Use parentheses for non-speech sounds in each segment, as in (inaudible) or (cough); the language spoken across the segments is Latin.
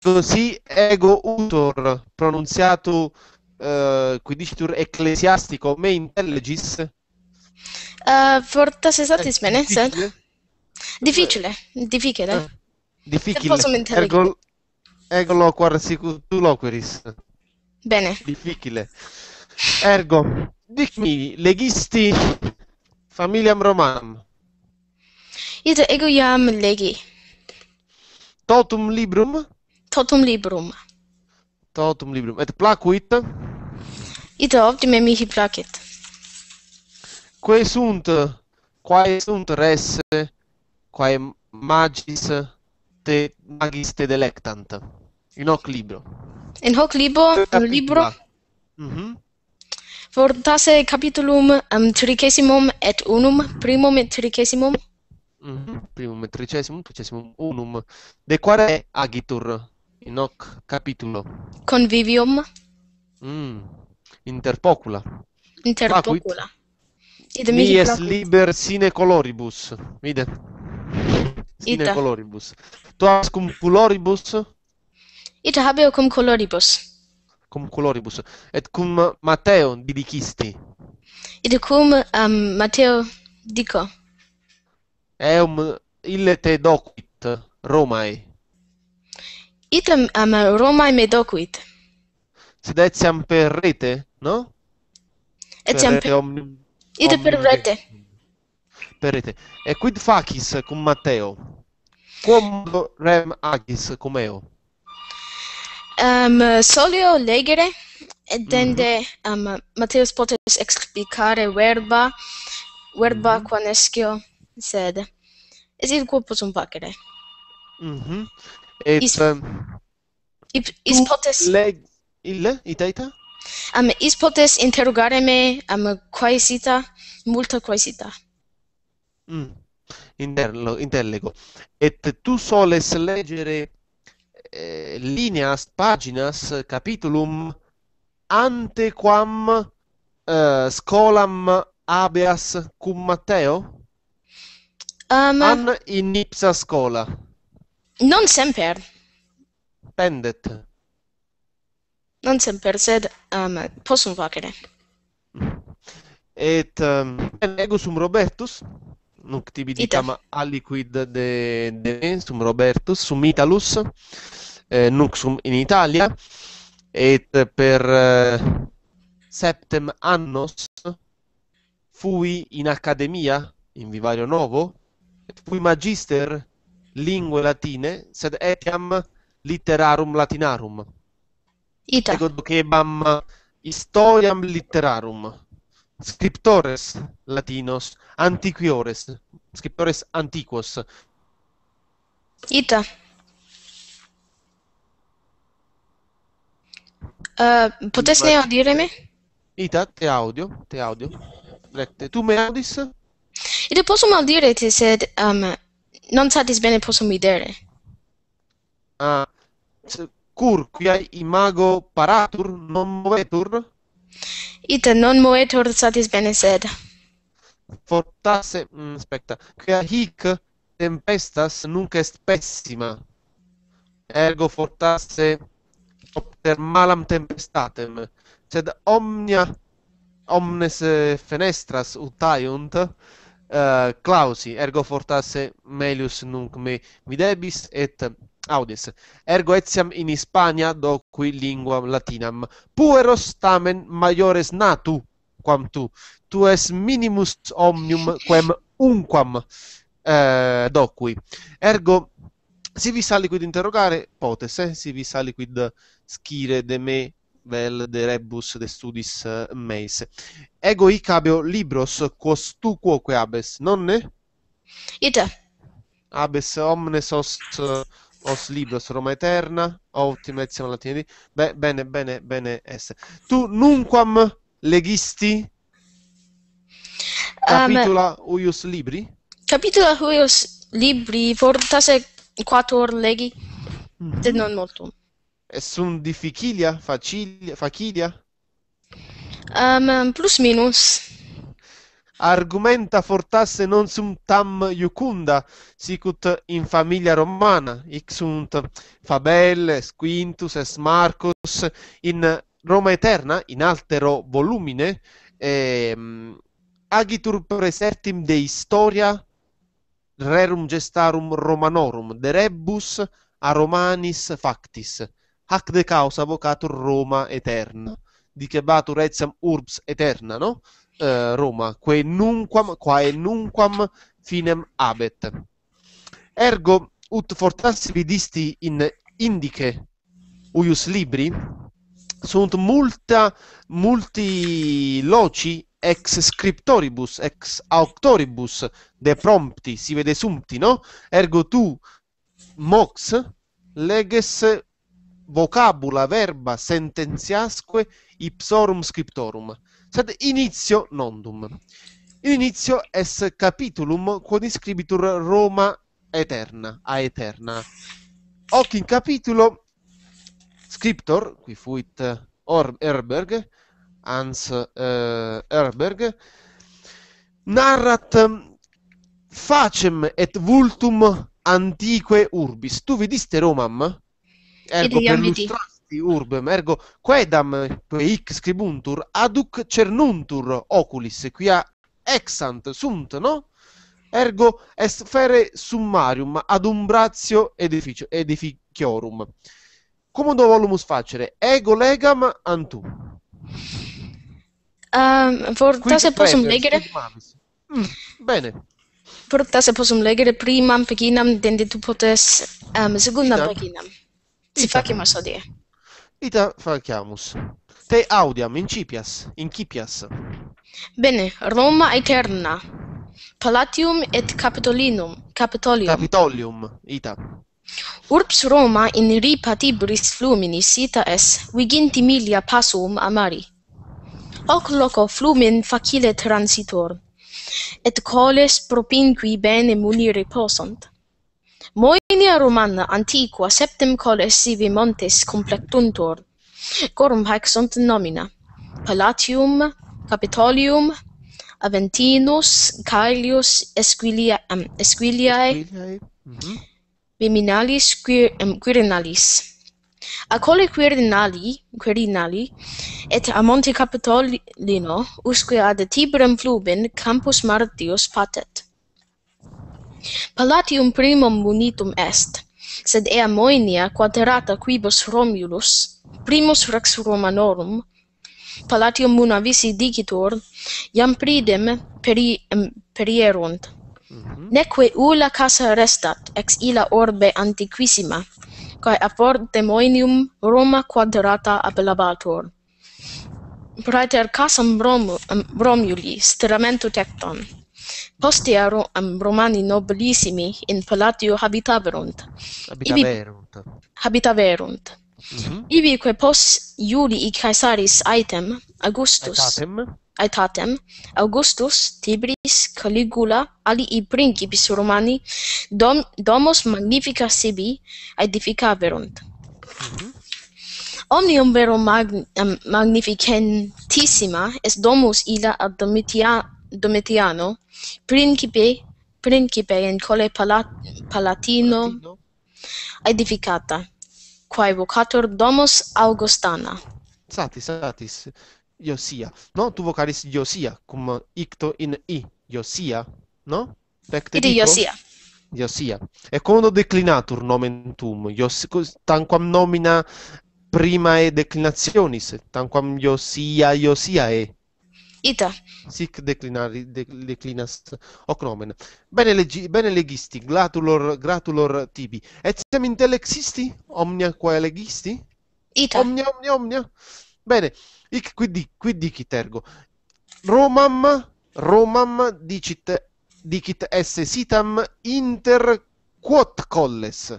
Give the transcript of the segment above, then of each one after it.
così ego utor pronunziato eh, quidicitur ecclesiastico me intellegis uh, eh, fortas estatis eh, bene difficile difficile difficile eh, difficile ergo, ergo loquar tu loqueris bene difficile ergo dicmi legisti familiam romanam id ego iam legi totum librum totum librum. Totum librum. Et placuit? Id optime mihi placet. Quae sunt quae sunt res quae magis te magis te delectant in hoc libro. In hoc libro, un libro. Mhm. Fortasse capitulum um, tricesimum et unum, primum et tricesimum. Mhm. Mm primum et tricesimum, tricesimum unum. De quare agitur? in hoc capitulo convivium mm, inter pocula inter pocula id mihi es liber sine coloribus vide sine Ita. coloribus tu as cum coloribus id habeo cum coloribus cum coloribus et cum mateo didicisti id cum um, mateo dico eum ille te docuit romae Item am Romae medocuit. docuit. Sed etiam per rete, no? Etiam per... per ita per rete. Per rete. E quid facis cum Matteo? Quom rem agis cum eo? Um, solio legere, mhm. et dende mm -hmm. Eh, um, Matteus potes explicare verba, verba mm -hmm. quanescio, sed... Es id quo possum facere. Mhm. Mm Um, is is potes leg illa itaita am is potes interrogare me am quaesita multa quaesita mm interlo interlego et tu soles legere eh, lineas paginas capitulum antequam eh, scolam habeas cum matteo um, an in ipsa scola Non semper. Pendet. Non semper, sed um, possum facere. Et um, ego sum Robertus, nunc tibi dicam aliquid de, de sum Robertus, sum Italus, eh, nunc sum in Italia, et per eh, septem annos fui in academia, in Vivario Novo, et fui magister linguae latine, sed etiam literarum latinarum. Ita. Ego ducebam historiam literarum, scriptores latinos, antiquiores, scriptores antiquos. Ita. Uh, potes ne audire me? Ita, te audio, te audio. Rette. Tu me audis? Ita, posso mal dire te, sed um, non satis bene possum videre. Ah, cur quia imago paratur non movetur? Ita non movetur satis bene sed. Fortasse, mm, aspetta, quia hic tempestas nunc est pessima. Ergo fortasse opter malam tempestatem, sed omnia omnes eh, fenestras utaiunt, uh, clausi ergo fortasse melius nunc me videbis et audies. ergo etiam in Hispania docui lingua latinam pueros tamen maiores natu quam tu tu es minimus omnium quem unquam uh, eh, docui ergo si vi saliquid interrogare potes eh? si vi saliquid scire de me vel de rebus de studis meis. Ego hic habeo libros, quos tu quoque abes, nonne? Ita. Abes omnes host os libros Roma eterna, ottima ezione latina. Beh, bene, bene, bene est. Tu nunquam legisti um, capitula um, huius libri? Capitula uius libri, fortasse quattro leghi, mm non molto sunt di fichilia, facilia, fachilia? Um, ehm, plus minus. Argumenta fortasse non sum tam jucunda, sicut in famiglia romana, ixunt fabelle, Quintus, es marcus, in Roma eterna, in altero volumine, ehm, agitur presertim de historia rerum gestarum romanorum, de rebus a romanis factis hac de causa avvocatur Roma eterna, dicebatur etiam urbs eterna, no? Eh, Roma, quae nunquam, quae nunquam finem abet. Ergo, ut fortansi vidisti in indice uius libri, sunt multa, multi loci ex scriptoribus, ex auctoribus de prompti, si vede sumti, no? Ergo tu, mox, leges vocabula verba sentenziasque ipsorum scriptorum, sed initio nondum. inizio est capitulum quod inscribitur Roma eterna, a eterna. Hoc in capitulo scriptor, qui fuit Or Herberg, Hans eh, Herberg, narrat ehm, facem et vultum antique urbis, tu vidiste Romam? ergo per lustrasti urbem, ergo quedam hic scribuntur, aduc cernuntur oculis, quia exant sunt, no? Ergo est fere summarium ad umbratio edificio, edificiorum. Comodo volumus facere, ego legam antum. Um, ehm, vorrà se posso leggere. Mm, bene. Vorrà se posso leggere prima paginam, dende tu potes um, ehm, seconda paginam. Si fa odie. Ita faciamus, Te audiam incipias, incipias. Bene, Roma aeterna. Palatium et Capitolinum, Capitolium. Capitolium, ita. Urbs Roma in ripatibris flumini sita es, viginti milia passum amari. Hoc loco flumin facile transitor, et coles propinqui bene munire posont. Moenia Romana antiqua septem colles sibi montes complectuntur. Corum haec sunt nomina. Palatium, Capitolium, Aventinus, Caelius, Esquilia, um, Esquiliae, mhm. Viminalis, um, Quirinalis. A colle Quirinali, Quirinali, et a Monte Capitolino, usque ad Tibrem flubin, Campus Martius patet. Palatium primum munitum est, sed ea moenia quaterata quibus Romulus, primus rex Romanorum, palatium munavisi dicitur, iam pridem peri, em, perierunt. Mm -hmm. Neque ula casa restat ex illa orbe antiquissima, quae aporte moenium Roma quadrata apelabatur. Praeter casam Rom, um, Romuli, steramentu tecton. Postiarum Romani nobilissimi in Palatio habitaverunt. Habitaverunt. Ibi, habitaverunt. Mm -hmm. Ibi quae pos Iuli i Caesaris aetem Augustus. Aetatem. Aetatem. Augustus, Tibris, Caligula, ali i principis Romani dom, domus magnifica sibi edificaverunt. Mm -hmm. Omnium vero mag, um, magnificentissima est domus illa ad domitia Domitiano, principe, principe in colle palat palatino, palatino edificata, quae vocator domus Augustana. Satis, satis, Iosia. No, tu vocaris Iosia, cum icto in i, Iosia, no? Pecte Iosia. Iosia. E quando declinatur nomen tum, Ios, tanquam nomina primae declinationis, tanquam Iosia, Iosia e, Ita. Sic declinari, de, declinas hoc nomen. Bene, legi, bene legisti, gratulor, gratulor tibi. Et sem intellexisti, omnia quae legisti? Ita. Omnia, omnia, omnia. Bene, hic qui, di, qui dicit ergo. Romam, Romam dicit, dicit esse sitam inter quod colles.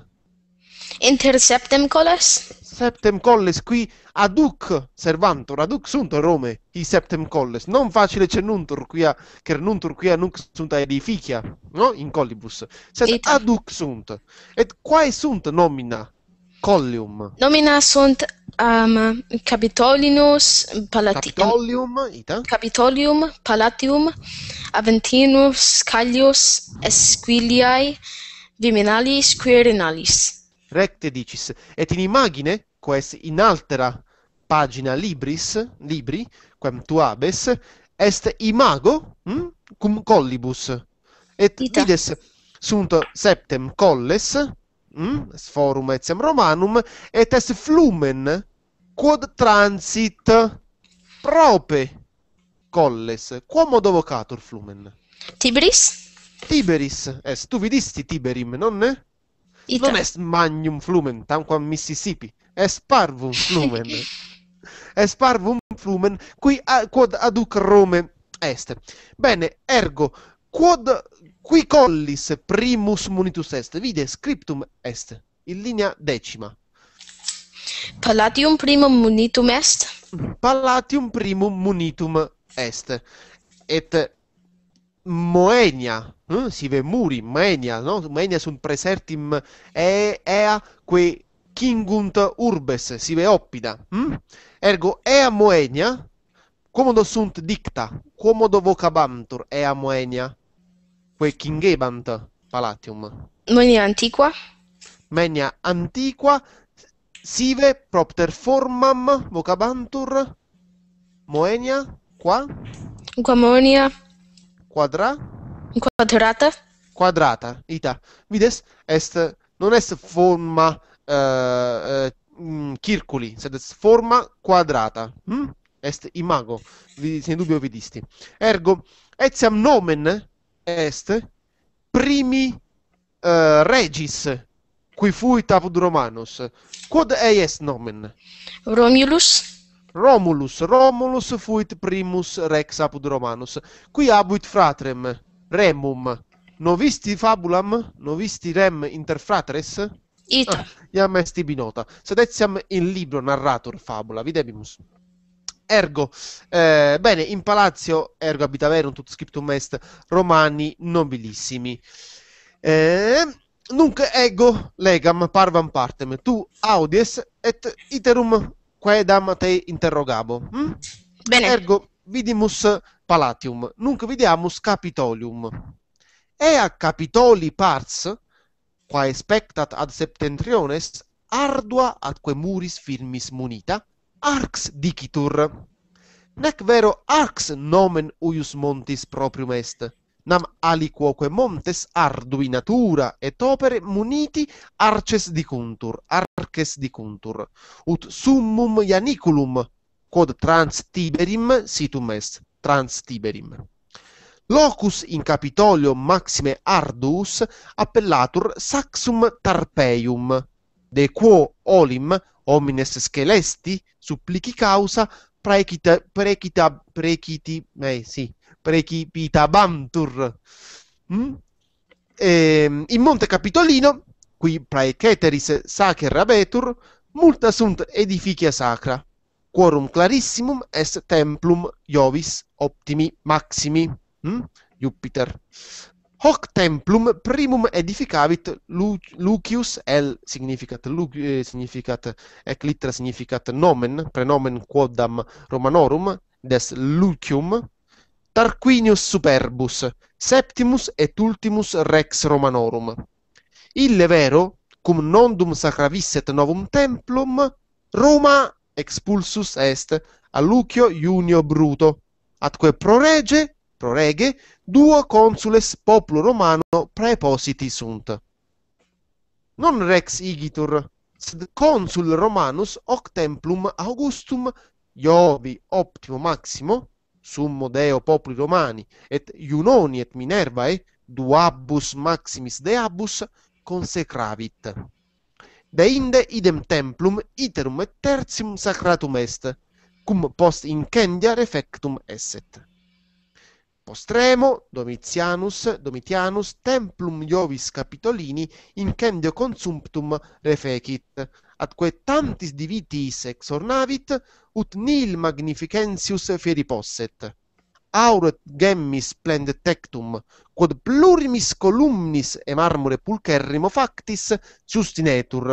inter septem colles septem colles qui aduc servantur aduc sunt Rome i septem colles non facile cernuntur qui a cernuntur qui a nunc sunt edificia no in collibus sed aduc sunt et quae sunt nomina collium nomina sunt um, capitolinus palatium capitolium ita capitolium palatium aventinus callius esquiliae viminalis quirinalis recte dicis et in imagine quaes in altera pagina libris libri quam tu habes est imago hm cum collibus et vides sunt septem colles hm forum et sem romanum et est flumen quod transit prope colles quo modo flumen tiberis tiberis est tu vidisti tiberim non ne Ita. Non est magnum flumen, tamquam Mississippi. Est parvum (laughs) flumen. est parvum flumen, qui a, quod aduc Rome est. Bene, ergo, quod qui collis primus munitus est? Vide, scriptum est, in linea decima. Palatium primum munitum est? Palatium primum munitum est. Et Moenia, eh? si ve muri, Moenia, no? Moenia sunt presertim e, ea que kingunt urbes, si ve oppida. Hm? Ergo ea Moenia, comodo sunt dicta, comodo vocabantur ea Moenia, que kingebant palatium. Moenia antiqua? Moenia antiqua, sive propter formam vocabantur, Moenia, qua? Qua Moenia quadra? Quadrata. Quadrata, ita. Vides, est, non est forma eh, eh, mm, circuli, sed est forma quadrata. Hm? Est imago, sin dubbio vidisti. Ergo, etiam nomen est primi eh, regis, qui fuit apud Romanus. Quod ei est nomen? Romulus. Romulus, Romulus fuit primus rex apud Romanus. Qui abuit fratrem, remum. Novisti fabulam, novisti rem interfratres? Ita. Ah, iam est ibi nota. Sed etiam in libro narrator fabula, videbimus. Ergo, eh, bene, in palazzo, ergo abitaverum, tut scriptum est, romani nobilissimi. Eh, nunc ego legam parvam partem, tu audies et iterum quae dama, te interrogabo. Hm? Bene. Ergo vidimus Palatium, nunc vidiamus Capitolium. E a Capitoli pars quae spectat ad septentriones ardua atque muris firmis munita arx dicitur nec vero arx nomen uius montis proprium est nam aliquoque montes ardui natura et opere muniti arces dicuntur, arces dicuntur, ut summum ianiculum, quod trans Tiberim situm est, trans Tiberim. Locus in Capitolio maxime ardus appellatur saxum Tarpeium, de quo olim, homines scelesti, supplici causa, Prekita, prekita, prekiti, eh, sì, prekipitabantur. Mm? E, ehm, in Monte Capitolino, qui praeceteris sacer abetur, multa sunt edificia sacra, quorum clarissimum est templum Jovis optimi maximi. Mm? Jupiter. Hoc templum primum edificavit Lu Lucius L significat Lu eh, significat et litteras significat nomen prenomen quodam Romanorum des Lucium Tarquinius Superbus Septimus et Ultimus Rex Romanorum Ille vero cum nondum sacravisset novum templum Roma expulsus est a Lucio Junio Bruto atque pro rege pro rege duo consules populo romano praepositi sunt. Non rex igitur, sed consul romanus hoc templum augustum Iovi optimo maximo summo deo populi romani et iunoni et minervae duabus maximis deabus consecravit. Deinde idem templum iterum et tertium sacratum est cum post incendia refectum esset postremo Domitianus Domitianus templum Iovis Capitolini in consumptum refecit atque tantis divitis ex ornavit ut nil magnificentius feri posset aure gemmis splendet tectum quod plurimis columnis et marmore pulcherrimo factis sustinetur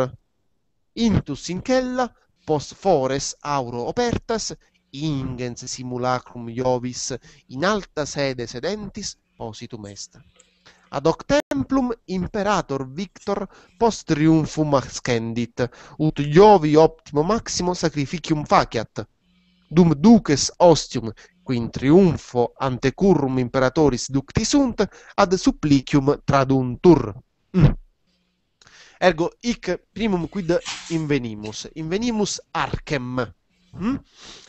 intus in cella post fores auro opertas ingens simulacrum Iovis in alta sede sedentis positum est. Ad hoc templum imperator Victor post triumphum ascendit ut Iovi optimo maximo sacrificium faciat. Dum duces ostium qui in triumfo ante currum imperatoris ducti sunt ad supplicium traduntur. Mm. Ergo ic primum quid invenimus. Invenimus Arcem, Invenimus archem. ¿Mm?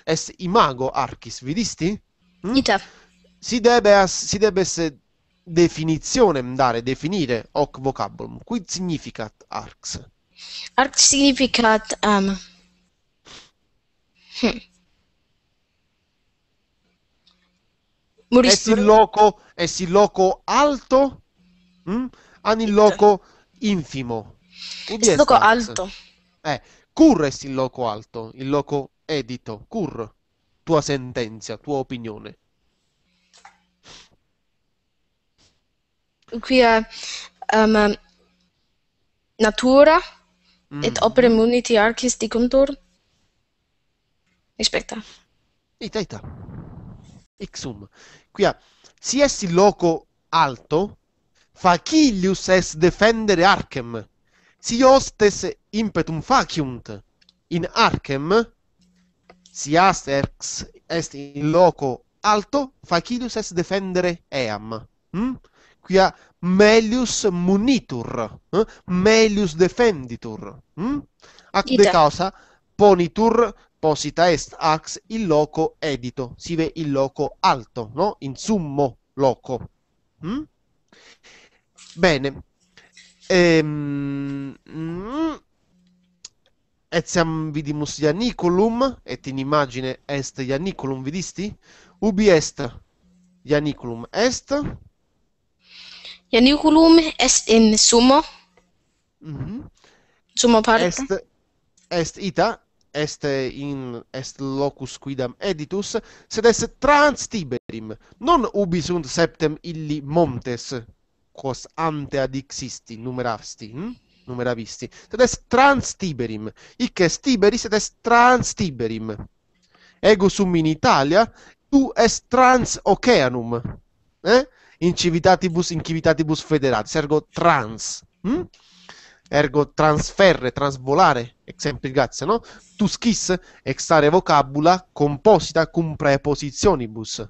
Es imago archis, vidisti? ¿Mm? Si debe, as, si debe se definizione dare, definire hoc vocabulum. Quid significat arx? Arx significat... Um... Hm. Muristur... Es in loco, es in loco alto, mm? an il loco infimo. Quid est in loco alto. Eh, cur est in loco alto, il loco edito, cur, tua sentenza, tua opinione. Qui è um, natura mm. et mm-hmm. opere muniti archis dicuntur. Aspetta. Ita, ita. Ixum. Qui ha si essi loco alto, facilius est defendere Archem, si hostes impetum faciunt in Archem, si asterx est in loco alto, facilius est defendere eam. Mm? Quia melius munitur, eh? melius defenditur. Mm? Ac de causa ponitur posita est ax in loco edito, si ve in loco alto, no? In summo loco. Mm? Bene. Ehm, mm, etiam vidimus Ianiculum, et in imagine est Ianiculum, vidisti? Ubi est Ianiculum? Est? Ianiculum est in sumo. Mm -hmm. Sumo parte. Est, est ita, est in est locus quidam editus sed est trans tiberim non ubi sunt septem illi montes quos ante adixisti numerasti hm? numeravisti, sed est trans tiberim, hic est tiberis, sed est trans tiberim. Ego sum in Italia, tu est trans oceanum, eh? in civitatibus in civitatibus federatis, ergo trans, hm? ergo transferre, transvolare, exempli grazie, no? Tuscis, extare vocabula composita cum prepositionibus.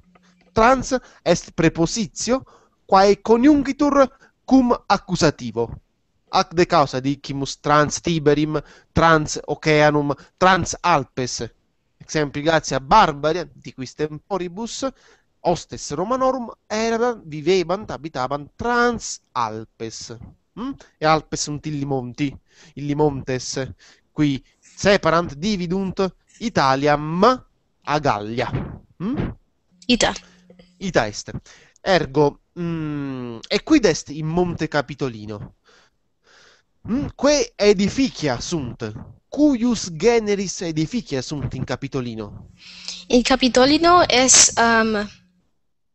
Trans est prepositio, quae coniungitur cum accusativo ac de causa dicimus trans Tiberim, trans Oceanum, trans Alpes, sempre grazie a Barbaria, di quis temporibus, hostes Romanorum, erano, vivebant, abitavant trans Alpes. Mm? E Alpes sunt illi monti, illi montes, qui separant dividunt Italiam a Gallia. Mm? Ita. Ita est. Ergo, mm, e qui est in Monte Capitolino. Mm, que edificia sunt? Cuius generis edificia sunt in capitolino? In capitolino es um,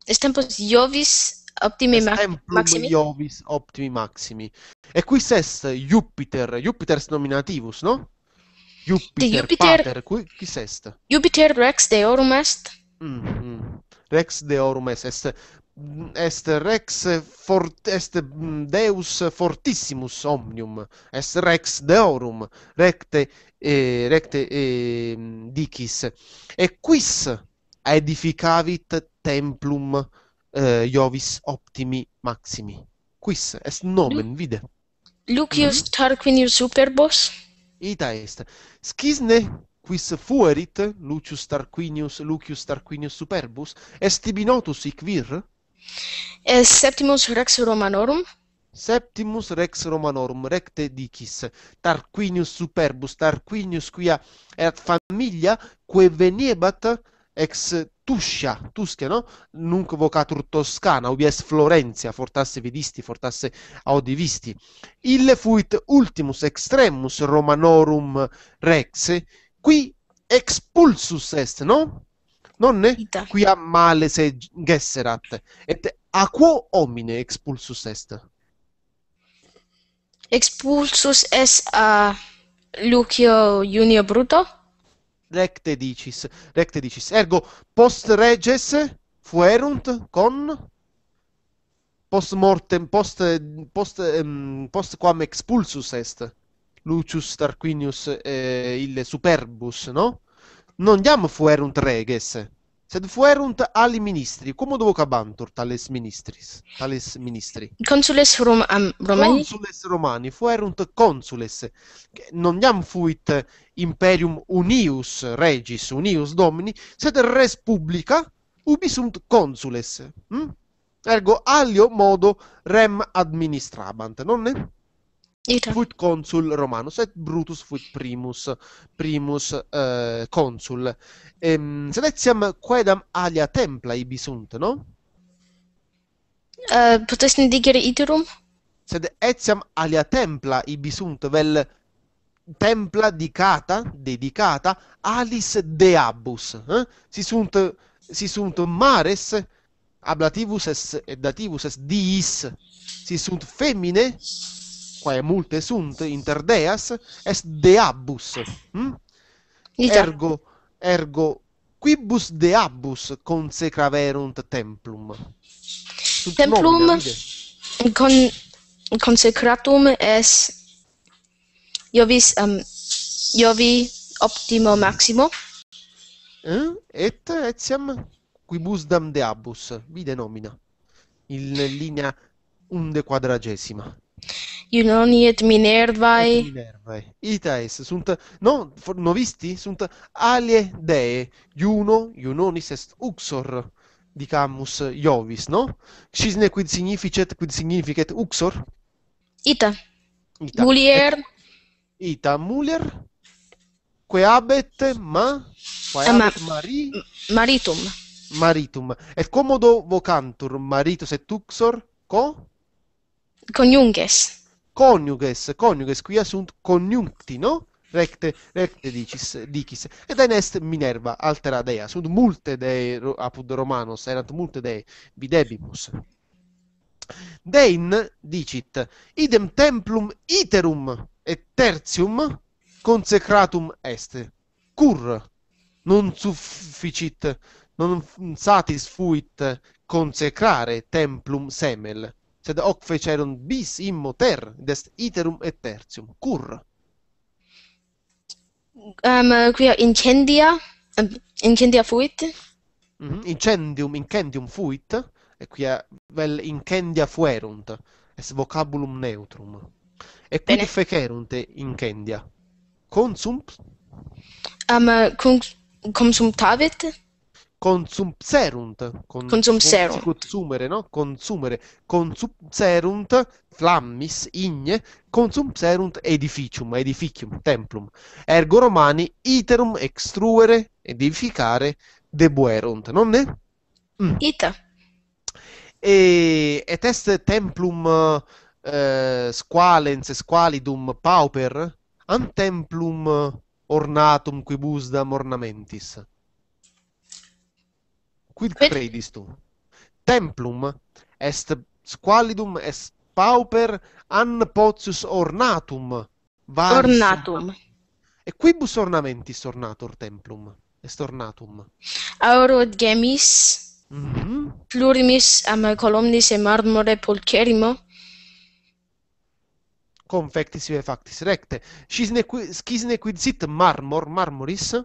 est tempus Iovis optimi ma maximi. Iovis optimi maximi. E qui est Jupiter, Jupiter est nominativus, no? Jupiter, Jupiter pater, qui qui est? Jupiter rex deorum est. Mm -hmm. Rex deorum est, est est rex fort est mm, deus fortissimus omnium est rex deorum recte e recte e mm, dicis et quis edificavit templum eh, iovis optimi maximi quis est nomen vide Lucius mm -hmm. Tarquinius Superbos ita est scisne quis fuerit Lucius Tarquinius Lucius Tarquinius Superbus est ibi notus vir Es septimus rex Romanorum Septimus rex Romanorum recte dicis Tarquinius superbus Tarquinius quia erat familia quae veniebat ex Tuscia, Tusca, no? Nunc vocatur Toscana, ubi est Florencia, fortasse vidisti, fortasse audivisti. Ille fuit ultimus extremus Romanorum rex, qui expulsus est, no? non ne quia male se gesserat, et a quo homine expulsus est? Expulsus est a Lucio Junio Bruto? Recte dicis, recte dicis. Ergo, post reges fuerunt con post mortem post post post quam expulsus est Lucius Tarquinius eh, ille superbus no non diamo fuerunt reges, sed fuerunt ali ministri, Come cum vocabantur tales ministris, tales ministri? Consules Rom Romani? Consules Romani, fuerunt consules, non diam fuit imperium unius regis, unius domini, sed res publica ubi sunt consules, hm? ergo alio modo rem administrabant, non nonne? Ita. Fuit consul Romanus et Brutus fuit primus, primus eh, consul. Ehm, seletiam quaedam alia templa ibi sunt, no? Uh, eh, potesni digere iterum? Sed etiam alia templa ibi sunt, vel templa dicata, dedicata, alis deabus. Eh? Si, sunt, si sunt mares, ablativus es, et dativus es diis, si sunt femmine, quae multe sunt inter deas est deabus hm? ergo ergo quibus deabus consecraverunt templum Sub templum con consecratum est iovis um, iovi optimo maximo eh? et etiam quibus dam deabus vide nomina in linea unde quadragesima Unioniet Minervae. Et Minervae. Ita es. sunt, no, for, novisti, sunt alie dee. Iuno, Iunonis est uxor dicamus Iovis, no? Cisne quid significet, quid significet uxor? Ita. Ita. Mulier. Et, ita mulier. Quae abet ma? Quae Ama. abet mari? Maritum. Maritum. Et commodo vocantur maritus et uxor? Co? Coniunges. Coniunges. coniuges, coniuges qui sunt coniuncti, no? recte, recte dicis, dicis, ed en est Minerva, altera dea, sunt multe dei, apud Romanos, erant multe dei, videbimus. Dein, dicit, idem templum iterum et tertium consecratum est, cur non sufficit, non satis fuit consecrare templum semel, sed hoc fecerum bis immo ter dest iterum et tertium cur um quia incendia incendia fuit mm -hmm. incendium incendium fuit et quia vel incendia fuerunt est vocabulum neutrum et quid fecerunt incendia consum eh, um consum consumtavit consumserunt, con, consumserunt. consumere, no? Consumere, consumserunt flammis igne, consumserunt edificium, edificium, templum. Ergo romani iterum extruere, edificare debuerunt, non è? Mm. Ita. E, et est templum eh, squalens squalidum pauper, an templum ornatum quibusdam ornamentis Quid credis tu? Templum est squalidum est pauper an potius ornatum. Ornatum. E quibus ornamentis ornator templum? Est ornatum. Auro et gemis, mm -hmm. plurimis am columnis e marmore pulcherimo. Confectis ve factis recte. Scisne, scisne quid sit marmor, marmoris?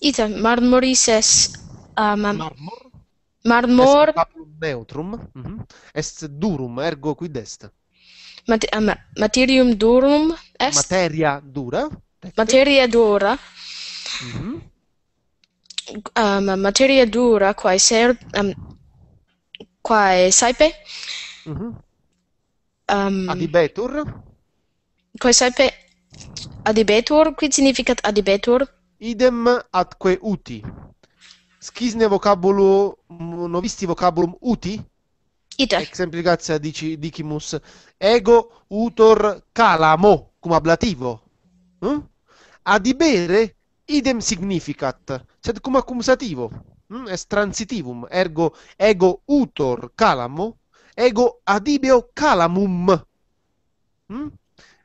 Ita, marmoris est marmor marmor est pablum neutrum mm -hmm. est durum ergo quid est Mat materium durum est materia dura tecte. materia dura mm -hmm. materia dura quae ser um, quae saepe mm -hmm. um, adibetur quae saepe adibetur quid significat adibetur idem atque uti Schizne vocabulu, mm, novisti vocabulum uti? Iter. Exemplicația dici, dicimus. Ego utor calamo, cum ablativo. Mm? Adibere idem significat, sed cum accusativo. Mm? Est transitivum, ergo ego utor calamo, ego adibeo calamum. Mm?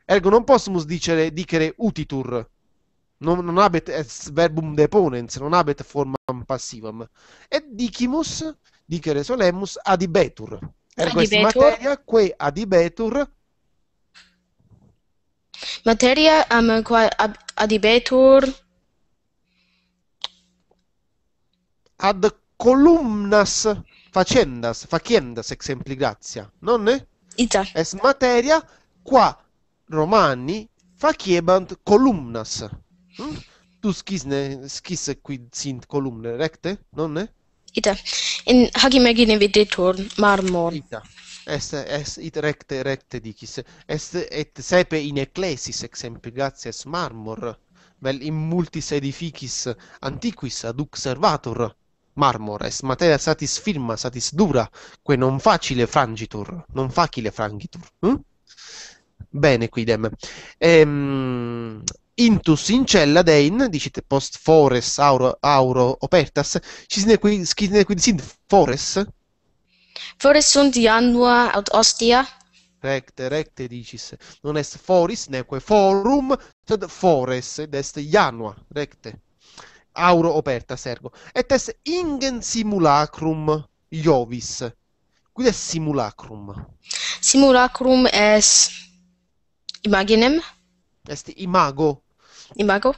Ergo non possumus dicere, dicere utitur, non non habet est verbum deponens non habet formam passivam et dicimus dicere solemus adibetur er ergo est materia quae adibetur materia am qua adibetur ad columnas facendas faciendas exempli gratia non ne ita Es materia qua romani faciebant columnas Mm? Tu schizne, schise qui sint columne recte, nonne? Ita. In hagi megine videtur marmor. Ita. Est, est, it recte, recte dicis. Est, et sepe in ecclesis exempigatias marmor, vel in multis edificis antiquis ad observator marmor est materia satis firma, satis dura, que non facile frangitur, non facile frangitur. Hm? Bene, quidem. Ehm, intus in cella dein, dicite post fores auro, auro opertas, cisne qui, cisne qui sind fores? Fores sunt janua aut ostia? Recte, recte dicis. Non est foris, neque forum, sed fores, ed est janua, recte. Auro opertas ergo. Et est ingen simulacrum iovis. Quid est simulacrum? Simulacrum est imaginem? Est imago, Imago?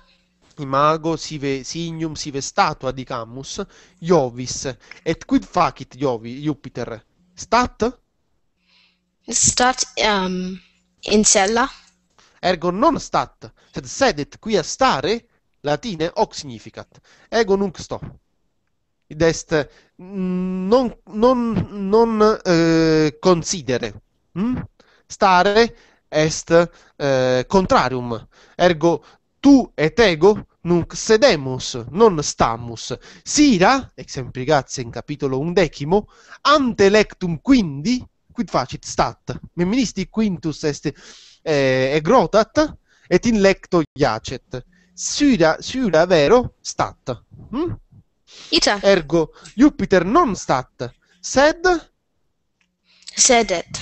Imago sive signum sive statua di Cammus Iovis et quid facit Iovi Jupiter? Stat? Stat um, in cella? Ergo non stat, sed sedet qui a stare latine hoc significat. Ego nunc sto. Id est non, non, non eh, considere. Hm? Stare est eh, contrarium. Ergo tu et ego nunc sedemus, non stamus. Sira, esempi in capitolo undecimo, ante lectum quindi, quid facit stat, memministi quintus est eh, egrotat, et in lecto iacet. Sira, sira vero stat. Hm? Ita. Ergo, Jupiter non stat, sed... Sedet.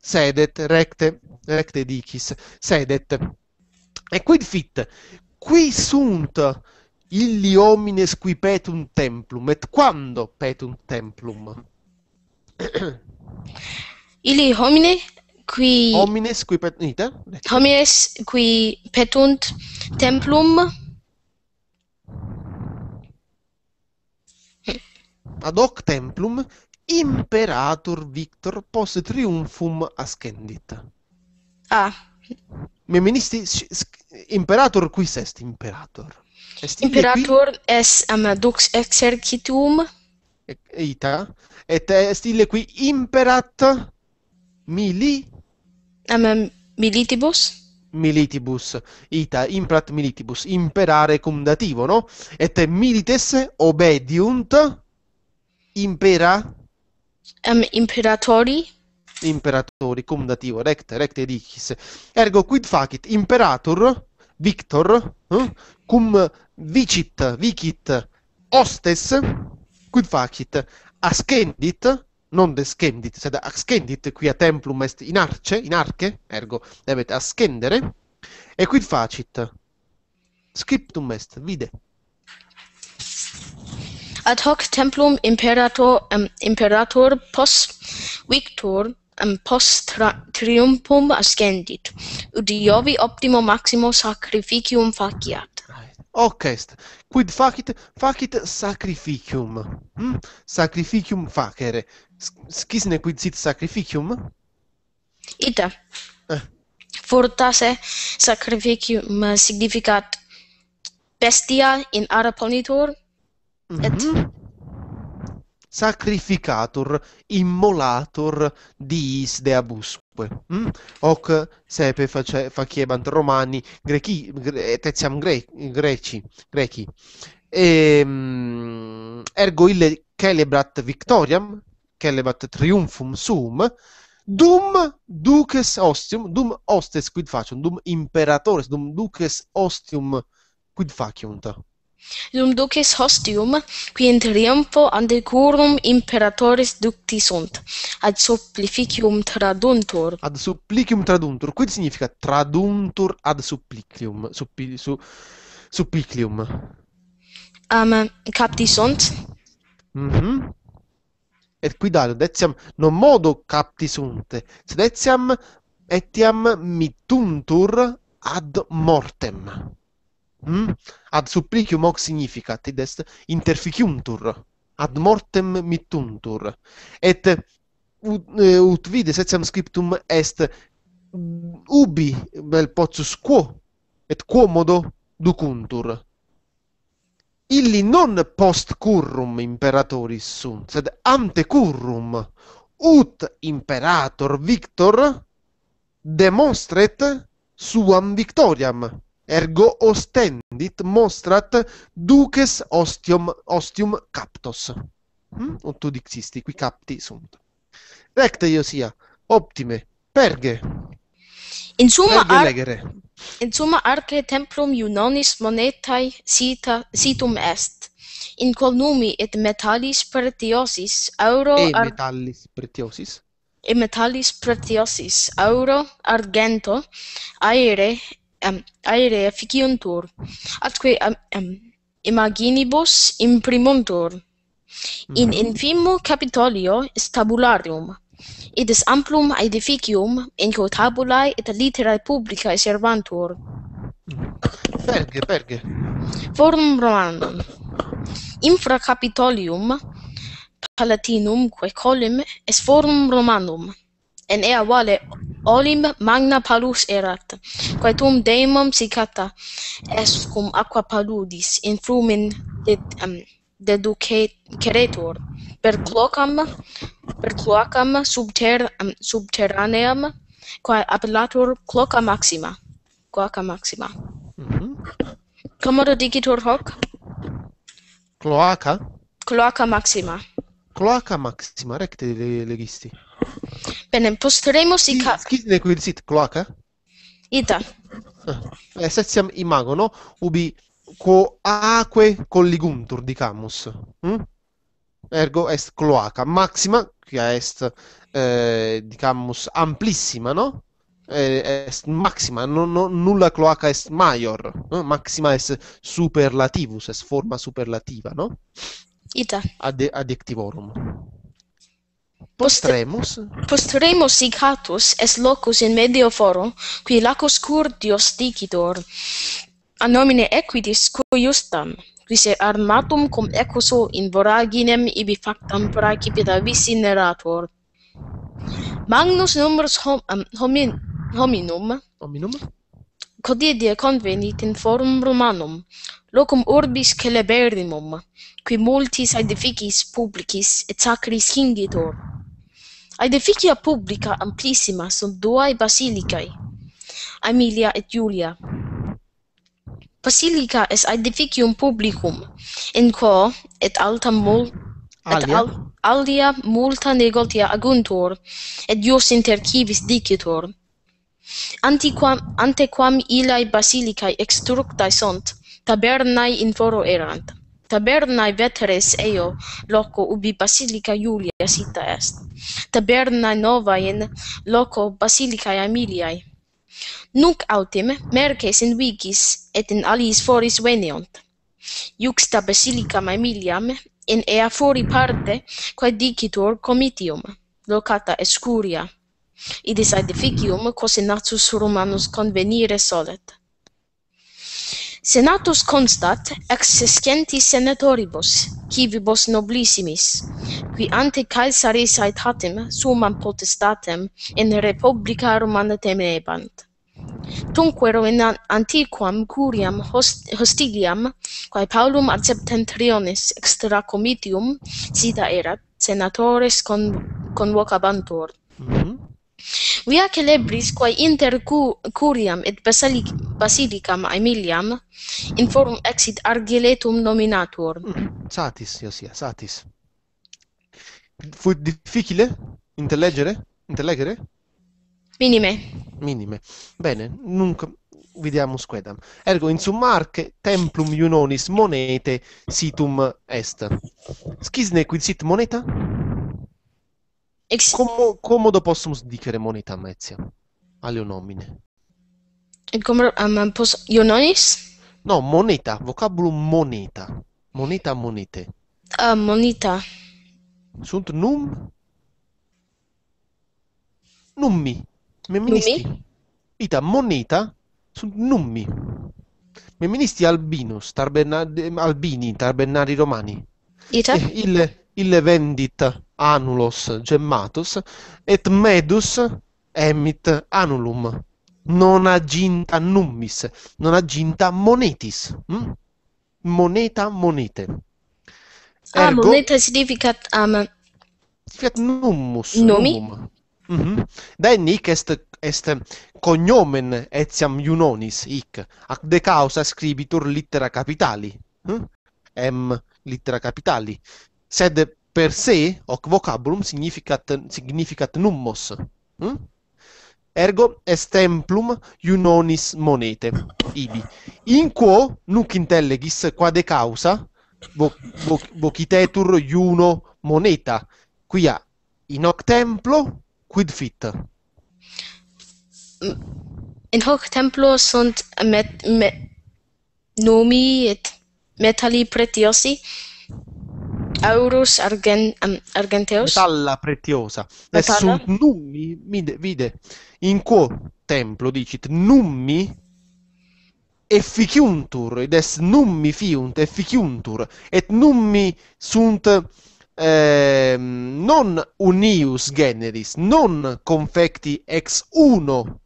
Sedet, recte, recte dicis, sedet E quid fit? Qui sunt illi homines qui petunt templum. Et quando petunt templum? (clears throat) Illi homine qui homines qui petunt homines qui petunt templum ad hoc templum imperator victor post triumphum ascendit ah Me imperator qui sest imperator. Est imperator es amadux exercitum ita et est ille qui imperat mili am militibus militibus ita imperat militibus imperare cum dativo no et milites obediunt impera am imperatori imperatori, cum dativo, recte, recte dicis. Ergo quid facit imperator, victor, eh, cum vicit, vicit, hostes, quid facit ascendit, non descendit, sed cioè, ascendit quia templum est in arce, in arche, ergo debet ascendere, e quid facit scriptum est, vide. Ad hoc templum imperator, um, imperator post victor am post triumphum ascendit ut iovi optimo maximo sacrificium faciat Ok est. Quid facit? Facit sacrificium. Hm? Sacrificium facere. Scisne quid sit sacrificium? Ita. Eh. Fortasse sacrificium significat bestia in arapolitor. Mm -hmm. Et mhm. sacrificatur immolator diis deabusque. Mm? Hm? Hoc sepe faciebant romani greci, gre, tetiam gre, greci, greci. E, um, ergo ille celebrat victoriam, celebrat triumphum sum, dum duces ostium, dum hostes quid faciunt, dum imperatores, dum duces ostium quid faciunt. Dum duces hostium, qui in triumfo ante curum imperatoris ducti sunt, ad supplicium traduntur. Ad supplicium traduntur, quid significa traduntur ad supplicium, suppi, su, supplicium? Um, capti sunt. Mm -hmm. Et quid ad, non modo capti sunt, sed etiam, etiam mituntur ad mortem. Mm Mm? Ad supplicium hoc significat, id est interficiuntur, ad mortem mittuntur. Et ut, ut vides, etiam scriptum est ubi vel potus quo et quo modo ducuntur illi non post currum imperatoris sunt sed ante currum ut imperator victor demonstret suam victoriam ergo ostendit mostrat duces ostium ostium captos hm o tu dixisti qui capti sunt recte io sia optime perge in summa arc in templum iunonis monetae sita situm est in quo nomi et metallis pretiosis auro et ar... metallis pretiosis et metallis pretiosis auro argento aere um, aere efficiuntur, atque um, um, imaginibus imprimuntur. In mm -hmm. infimo capitolio est tabularium, id est amplum edificium, in quo tabulae et literae publicae servantur. Perge, perge. Forum Romanum. Infra capitolium, palatinum quae colim, est forum Romanum. En ea vale olim magna palus erat, quae tum daemum sicata est cum aqua paludis in frumen det, um, per cloacam, per cloacam subter, um, subterraneam, quae apelatur cloaca maxima, cloaca maxima. Mm -hmm. Comodo dicitur hoc? Cloaca? Cloaca maxima. Cloaca maxima, recte legisti. Le Bene, imposteremo si ca... ne qui requisiti, cloaca? Ita. Ah, eh, setiam no? ubi coaque colliguntur dicamus. Mm? Ergo est cloaca maxima, quia est eh, dicamus amplissima, no? Eh, est maxima, non, non, nulla cloaca est maior, no? maxima est superlativus, est forma superlativa, no? Ita. Ad, adjectivorum. Postremus Postremus sic hatus locus in medio foro qui lacus cur dios dicitor a nomine equitis cu justam qui se armatum cum equuso in voraginem ibi factam praecipita visi narrator Magnus numerus hom, um, homin, hominum hominum codie convenit in forum romanum locum urbis celeberrimum qui multis aedificis publicis et sacris hingitor Aedificia publica amplissima sunt duae basilicae, Aemilia et Julia. Basilica est aedificium publicum, in quo et alta mul alia. Al alia multa negotia aguntur, et ius inter civis dicitur. Antiquam, antequam illae basilicae extructae sunt, tabernae in foro erant. Tabernae veteres eo loco ubi basilica Iulia sita est. Tabernae novae in loco basilicae Aemiliae. Nunc autem merces in vigis et in alis foris veniont. Iuxta basilicam Aemiliam in ea fori parte quae dicitur comitium, locata escuria. Idis aedificium cosinatus Romanus convenire solet. Senatus constat ex scientis senatoribus qui noblissimis qui ante Caesaris aetatem summam potestatem in Republica Romana tenebant Tunque in antiquam curiam host hostiliam quae Paulum acceptentriones extra comitium sida erat senatores con convocabantur mm -hmm. Via celebris quae inter cu curiam et basilic basilicam Aemiliam, in forum exit Argiletum nominatur. Mm, satis, ossia, satis. Fu difficile intelleggere? Intelleggere? Minime. Minime. Bene, nunc vidiamo squedam. Ergo in summarche templum iunonis monete situm est. Schisne sit moneta? Ex... Como, comodo possum dicere moneta metia alle nomine. E come um, posso... Io non No, moneta. Vocabulo moneta. Moneta, monete. Uh, ah, moneta. Sunt num... Nummi. Me ministi. Ita, moneta. Sunt nummi. Me ministi albinus, albini, tarbenari romani. Ita? Eh, ille, vendit anulos gemmatus, et medus emit anulum. non aginta nummis, non aginta monetis. Mm? Moneta, monete. Ah, Ergo, ah, moneta significa... Um... Significa nummus. Nomi? Numum. Mm -hmm. Denic est, est cognomen etiam iunonis hic, ac de causa scribitur littera capitali. Mm? Hm? M littera capitali. Sed per se, hoc vocabulum, significat, significat nummos. Mm? ergo est templum iunonis monete ibi in quo nunc intellegis quade causa vocitetur bo, bo, iuno moneta quia in hoc templo quid fit in hoc templo sunt met, met nomi et metalli pretiosi Aurus argen, um, Argenteus. Metalla preziosa. Eh, Metalla? Nessun nummi mide, vide in quo templo dicit nummi efficiuntur ed es nummi fiunt efficiuntur et nummi sunt eh, non unius generis non confecti ex uno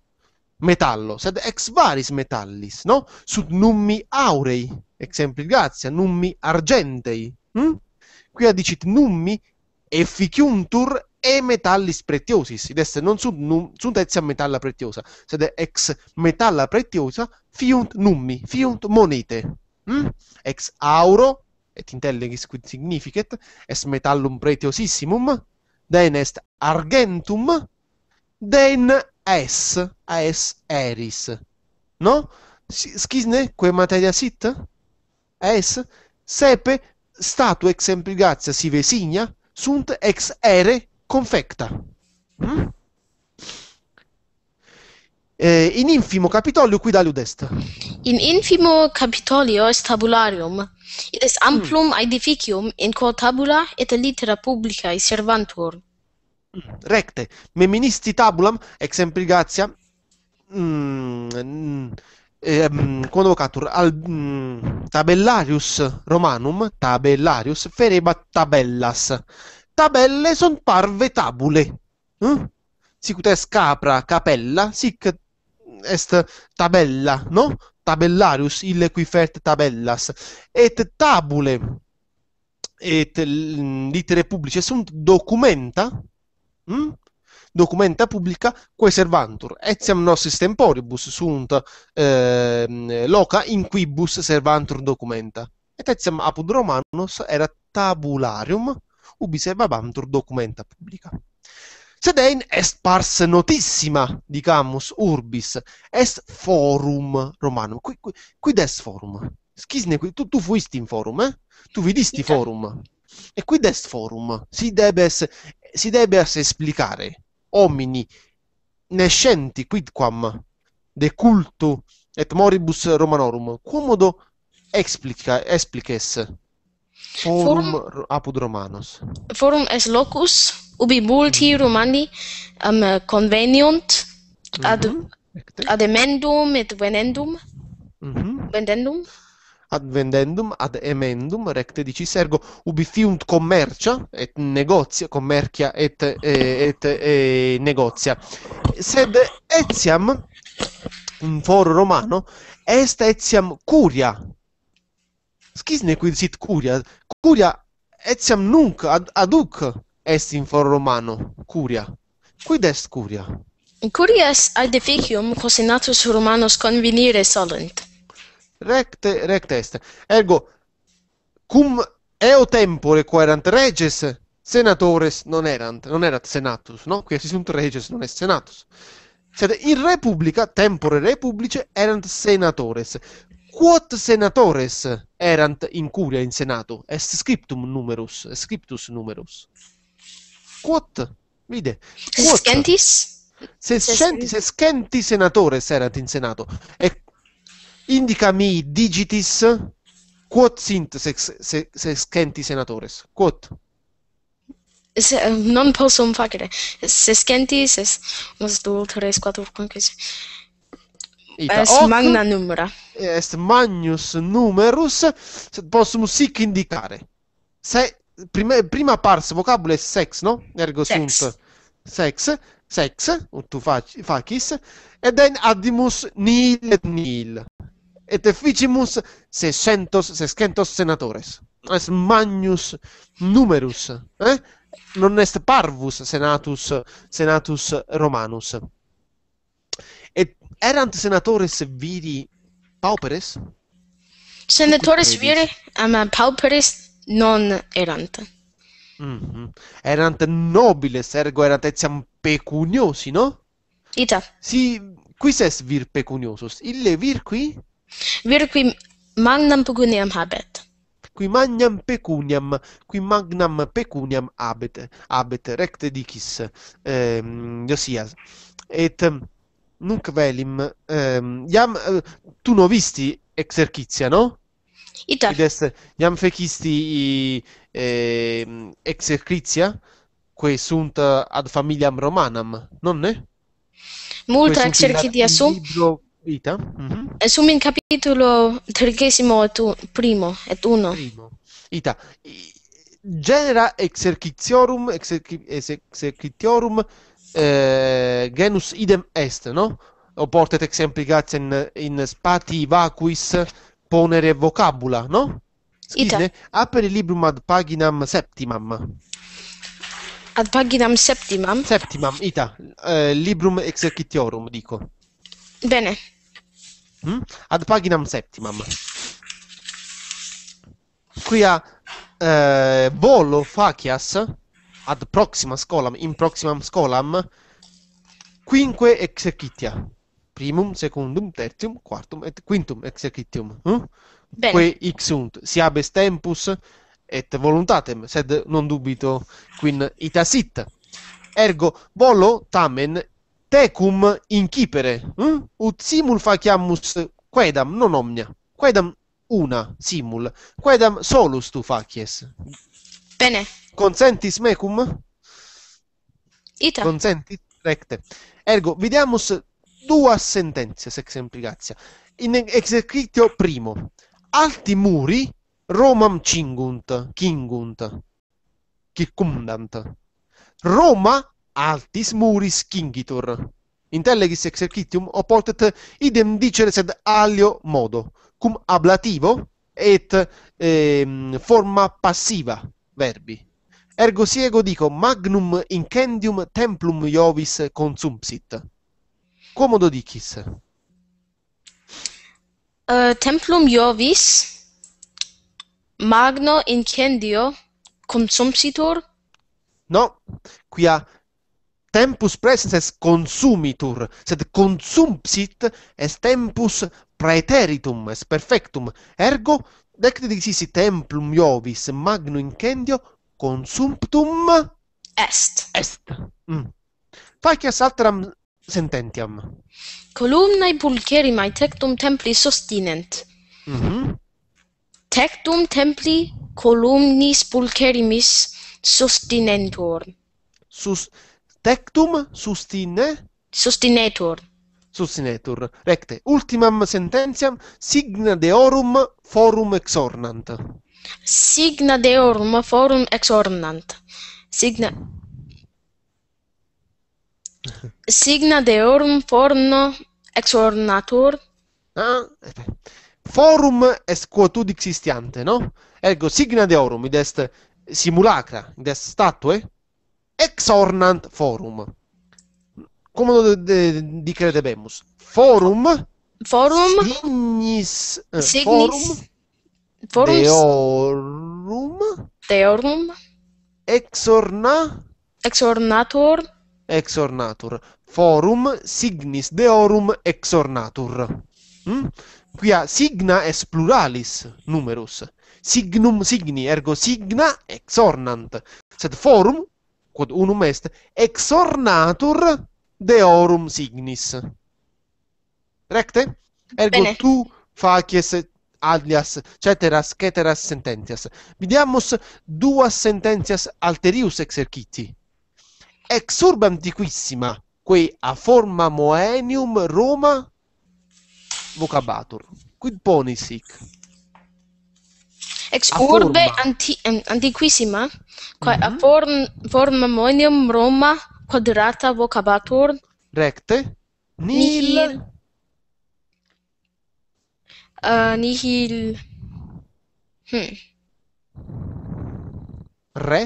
metallo sed ex varis metallis no sub nummi aurei exempli grazia nummi argentei hm? quia dicit nummi efficiuntur e metallis pretiosis, ed esse non sunt, num, sunt etiam metalla pretiosa, sed ex metalla pretiosa fiunt nummi, fiunt monete. Mm? Ex auro, et intellegis quid significet, est metallum pretiosissimum, den est argentum, den es, es eris. No? Schisne, quae materia sit? Es, sepe statu ex empligazia si vesigna, sunt ex ere confecta. Mm? Eh, in infimo Capitolio qui daliud est. In infimo Capitolio est tabularium, est amplum mm. aedificium in quo tabula et litera publicae servantur. Recte, meministi tabulam ex empligatia mm, ehm, convocatur al mh, mm, tabellarius romanum tabellarius ferebat tabellas tabelle son parve tabule eh? Hm? sic est capra capella sic est tabella no tabellarius ille qui fert tabellas et tabule et litere pubbliche sunt documenta mh? Hm? documenta publica quae servantur, etiam nos temporibus sunt eh, loca in quibus servantur documenta. Et etiam apud Romanos era tabularium, ubi servabantur documenta publica. Sed ein est pars notissima, dicamus, urbis, est forum Romanum. Qui, qui, quid est forum? Schisne, qui, tu, tu fuisti in forum, eh? Tu vidisti forum. E qui est forum? Si debes, si debes esplicare. homini nescenti quidquam de cultu et moribus romanorum quomodo explica explices forum, apud romanos forum es locus ubi multi mm. romani um, conveniunt ad mm -hmm. ad emendum et venendum mm -hmm. venendum ad vendendum ad emendum recte dici sergo ubi fiunt commercia et negozia commercia et et, et, et negozia sed etiam un foro romano est etiam curia scisne quid sit curia curia etiam nunc ad, ad est in foro romano curia quid est curia in curia est ad efficium cosinatus romanos convenire solent recte, recte est. Ergo, cum eo tempore quarant reges, senatores non erant, non erat senatus, no? Qui sunt reges, non est senatus. Sed in repubblica, tempore republice, erant senatores. Quot senatores erant in curia in senato? Est scriptum numerus, est scriptus numerus. Quot, vide, quot. Scentis? Se, scenti, se scenti senatore erant in senato. E indicami digitis quot sint sescenti senatores quod se, non posso un facere sescenti ses unos duo tres quattro quinque Ita. Est Hoc, magna numera. Est magnus numerus, possum sic indicare. Se, prima, prima pars vocabula est sex, no? Ergo sex. sunt sex, sex, ut tu facis, ed then adimus nihil et nihil et efficimus sescentos, sescentos senatores. Es magnus numerus, eh? non est parvus senatus, senatus romanus. Et erant senatores viri pauperes? Senatores viri um, pauperes non erant. Mm -hmm. Erant nobiles, ergo erant etiam pecuniosi, no? Ita. Si, quis est vir pecuniosus? Ille vir qui Vir qui magnam pecuniam habet. Qui magnam pecuniam, qui magnam pecuniam habet. Habet recte dicis. Ehm Josias. Et nunc velim ehm iam tu no visti exercitia, no? Ita. Id est iam fecisti i eh, exercitia quae sunt ad familiam Romanam, non Multa exercitia sunt. Libro Ita. Mhm. Uh -huh. Es un capítulo et uno, primo, et uno. Primo. Ita. Genera exercitiorum exercitiorum eh, genus idem est, no? O portet exempli gatz in in spati vacuis ponere vocabula, no? Ita. Ide, aperi librum ad paginam septimam. Ad paginam septimam. Septimam, ita. Eh, librum exercitiorum dico. Bene. Mm? Ad paginam septimam. Quia eh, volo facias ad proxima scolam, in proximam scolam, quinque exercitia. Primum, secundum, tertium, quartum et quintum exercitium. Mm? Bene. Que ixunt, siabes tempus et voluntatem, sed non dubito quin ita sit. Ergo, volo tamen tecum incipere, hm? ut simul faciamus quedam non omnia, quedam una simul, quedam solus tu facies. Bene. Consentis mecum? Ita. Consentis recte. Ergo, vidiamus duas sentenzias ex implicatia. In exercitio primo, alti muri Romam cingunt, cingunt, cicundant. Roma altis muris cingitur. Intellegis exercitium opportet idem dicere sed alio modo, cum ablativo et ehm, forma passiva verbi. Ergo siego dico magnum incendium templum jovis consumpsit. Comodo dicis? Uh, templum jovis magno incendio consumpsitur? No, quia tempus presens est consumitur, sed consumpsit est tempus praeteritum, est perfectum. Ergo, dec te dicisi templum Iovis magno incendio consumptum est. Est. Mm. Facias alteram sententiam. Columnae pulcheri mai tectum templi sostinent. Mm -hmm. Tectum templi columnis pulcherimis sostinentur. Sus tectum sustine sustinetur sustinetur recte ultimam sententiam signa deorum forum exornant signa deorum forum exornant signa signa deorum forno exornatur ah, forum est quotud existiante no ergo signa deorum id est simulacra id est statue exornant forum. Como lo dicretebemus? Forum forum signis, eh, signis forum deorum deorum exorna exornatur exornatur forum signis deorum exornatur hm quia signa est pluralis numerus signum signi ergo signa exornant sed forum quod unum est exornatur deorum signis. Recte? Ergo Bene. tu facies alias ceteras ceteras sententias. Vidiamus duas sententias alterius exerciti. Ex urbe antiquissima, quae a forma moenium Roma vocabatur. Quid ponis hic? ex a urbe forma. anti um, antiquissima quae mm -hmm. form forma monium roma quadrata vocabatur recte nihil, nihil. Uh, nihil hm re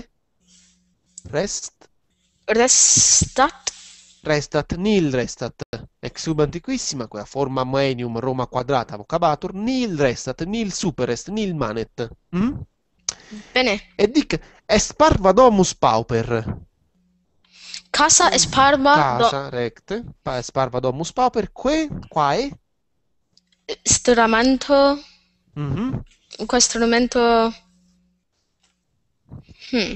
rest restat restat nil restat ex sub antiquissima, quella forma moenium Roma quadrata vocabatur, nil restat, nil superest, nil manet. Mm? Bene. E dic, est parva domus pauper. Casa est parva... Casa, do... rect, est parva domus pauper, que, quae? Stramanto... Mm-hmm. Questo strumento... Hmm.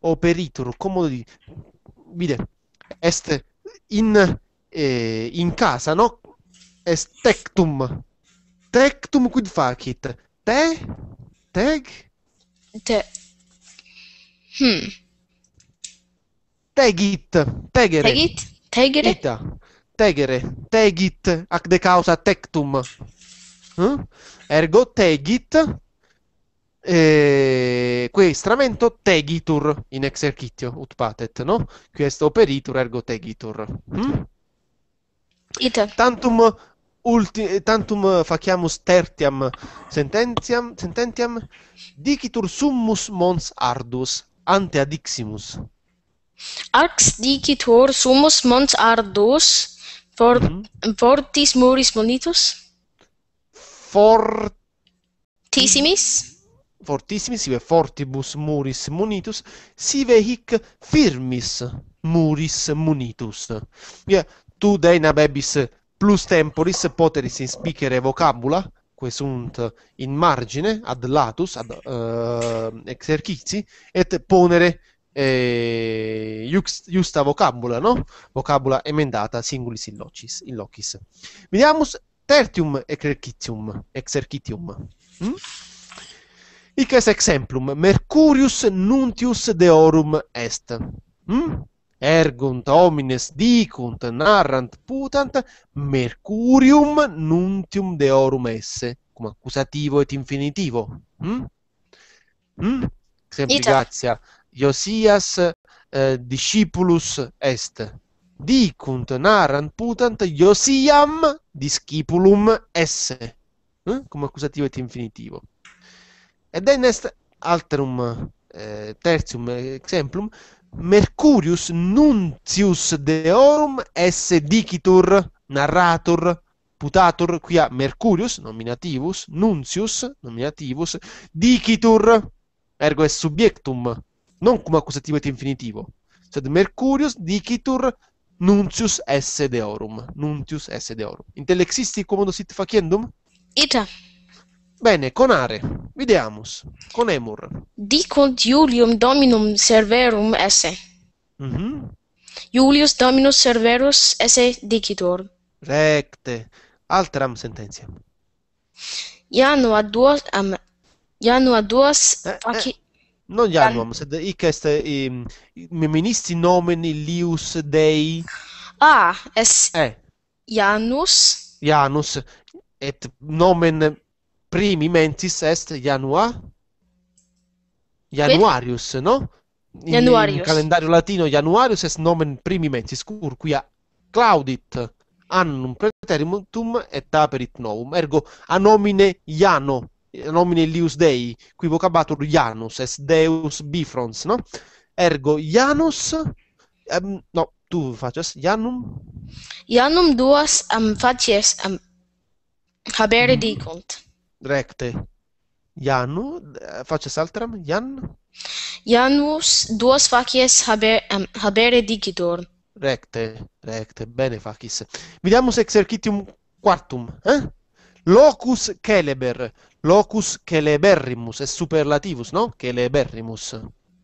Operitur, di Vide, est in eh, in casa, no? Est tectum. Tectum quid facit? Te teg te Hm. Tegit, tegere. Tegit, tegere. Ita. Tegere, tegit, ac de causa tectum. Hm? Ergo tegit, eh, qui stramento tegitur in exercitio ut patet, no? Qui est operitur ergo tegitur. Hm? Ita. Tantum ulti tantum faciamus tertiam sententiam sententiam dicitur summus mons ardus ante adiximus. Arx dicitur summus mons ardus for mm. fortis muris monitus fortissimis fortissimi sive fortibus muris munitus, sive hic firmis muris munitus. Yeah, tu deina bebis plus temporis poteris in spicere vocabula, que sunt in margine, ad latus, ad uh, exercizi, et ponere eh, justa vocabula, no? Vocabula emendata singulis in locis. In locis. Vidiamus tertium exercitium. exercitium. Mm? Ic est exemplum, Mercurius nuntius deorum est. Hm? Ergunt homines dicunt, narrant, putant, Mercurium nuntium deorum esse, cum accusativo et infinitivo. Hm? Hm? Exempli gratia, Iosias eh, discipulus est. Dicunt, narrant, putant, Iosiam discipulum esse, hm? cum accusativo et infinitivo. Et in est alterum eh, tertium exemplum Mercurius nuntius deorum esse dicitur narrator putator quia Mercurius nominativus nuntius nominativus dicitur ergo est subjectum non cum accusativo et infinitivo sed Mercurius dicitur nuntius esse deorum nuntius esse deorum intellexisti commodo sit faciendum ita Bene, con are. conemur. Con emur. Dicunt Iulium Dominum Serverum esse. Mm Iulius Julius Dominus Serverus esse dicitur. Recte. Alteram sententiam. Ianua duas... Um, eh, Ianua duas... Eh, faci... eh. Non Ianuam, sed ic est um, ministri nomen ilius Dei... Ah, es... Eh. Janus... Janus, et nomen primi mentis est janua januarius, no? Januarius. In, calendario latino januarius est nomen primi mentis cur quia claudit annum preteritum et aperit novum ergo a nomine iano a nomine lius dei qui vocabatur janus est deus bifrons no ergo janus um, no tu facias janum janum duas am am habere mm. dicunt recte Janu facis alteram Jan Janus duos facies haber um, habere digitor recte recte bene facis Vidamus exercitium quartum eh Locus celeber locus celeberrimus est superlativus no celeberrimus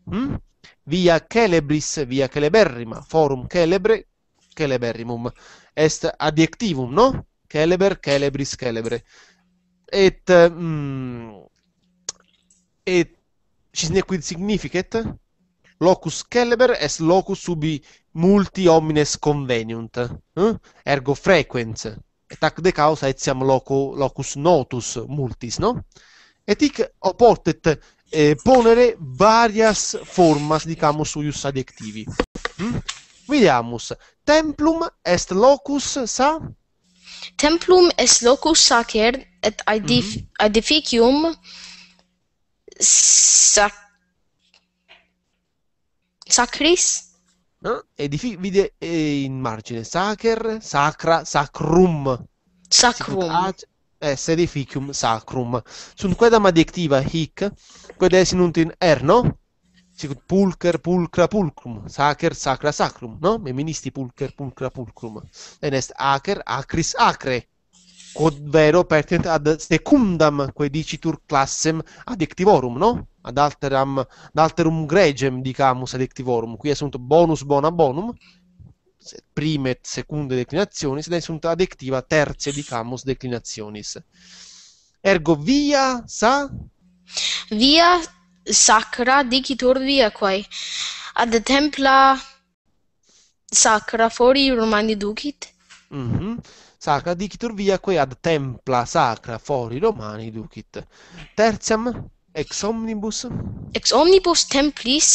hm via celebris via celeberrima forum celebre celeberrimum est adjectivum no celeber celebris celebre et, mm, it cisne quid significet locus celeber est locus ubi multi homines conveniunt eh? ergo frequens et ac de causa etiam loco, locus notus multis no et hic oportet eh, ponere varias formas dicamus suius adjectivi mm? Hm? vidiamus templum est locus sa templum est locus sacer et aedif mm -hmm. sac sacris? No? Edifi- in margine sacer, sacra, sacrum. Sacrum. S edificium eh, sacrum. Sunt quedam adjectiva hic, quid esinunt in no sicut pulcher, pulcra, pulcrum, sacer, sacra, sacrum, no? Meministi pulcher, pulcra, pulcrum. En est acer, acris, acre ovvero pertinent ad secundam quae dicitur classem adjectivorum, no? Ad alteram, ad alterum gregem dicamus adjectivorum, qui è sunt bonus bona bonum, prime, seconde secunde declinationis, ed sunt adjectiva tertia dicamus declinationis. Ergo via sa? Via sacra dicitur via quae ad templa sacra fori Romani ducit. Mm -hmm sacra dicitur viaque ad templa sacra fori Romani ducit. Terziam, ex omnibus? Ex omnibus templis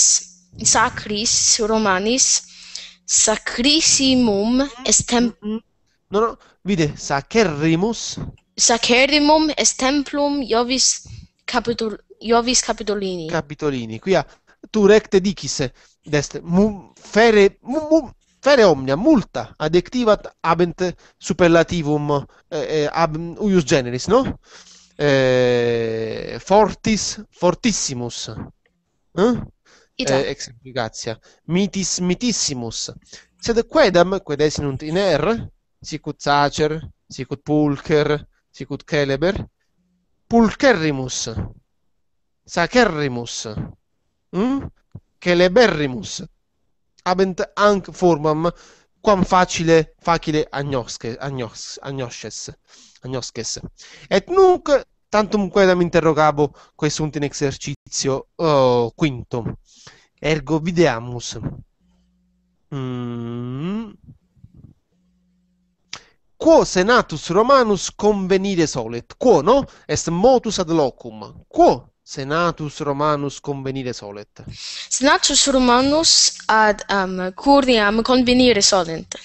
sacris Romanis sacrissimum est tem... No, no, vide, sacerrimus? Sacerrimum est templum Jovis, Capitol... Jovis Capitolini. Capitolini, qui ha tu recte dicis, dest, mu, fere, mu, mu, fere omnia multa adectivat abent superlativum eh, eh, ab uius generis no eh, fortis fortissimus eh? Eh, explicatia mitis mitissimus sed quaedam quaedes in iner sic ut sacer sic ut pulcher sic ut celeber pulcherrimus sacerrimus hm celeberrimus habent anc formam quam facile facile agnosque agnos agnosces agnosques et nunc tantum quaedam interrogabo quae sunt in exercitio oh, quinto ergo videamus mm. quo senatus romanus convenire solet quo no est motus ad locum quo senatus romanus convenire solet senatus romanus ad um, curiam convenire solent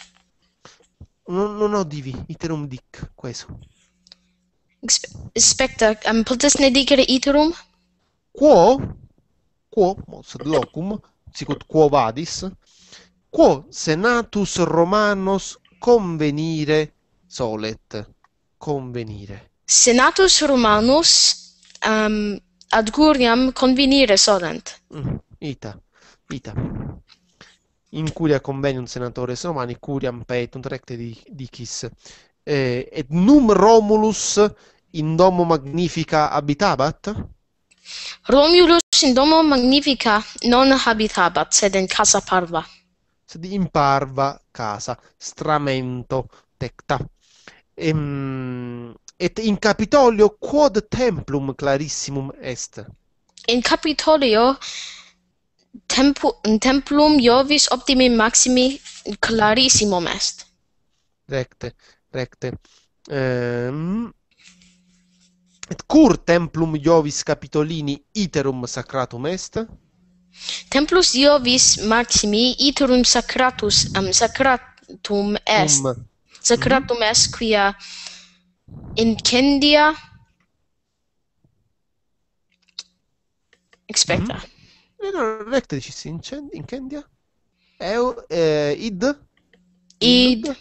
non non ho divi iterum dic queso aspetta am um, potes ne dicere iterum quo quo mos locum sic ut quo vadis quo senatus romanus convenire solet convenire senatus romanus um, ad Guriam convenire solent. Mm, ita, ita. In curia convenium senatores romani, curiam petunt recte dicis. Eh, et num Romulus in domo magnifica abitabat? Romulus in domo magnifica non habitabat, sed in casa parva. Sed in parva casa, stramento, tecta. Ehm et in capitolio quod templum clarissimum est in capitolio tempo in templum iovis optimi maximi clarissimum est recte recte um, et cur templum iovis capitolini iterum sacratum est templus iovis maximi iterum sacratus am um, sacratum est um. sacratum mm -hmm. est quia Incendia. Aspetta. Mm-hmm. Allora, eh, elettrici si incendia. Eu, eh, id. Id.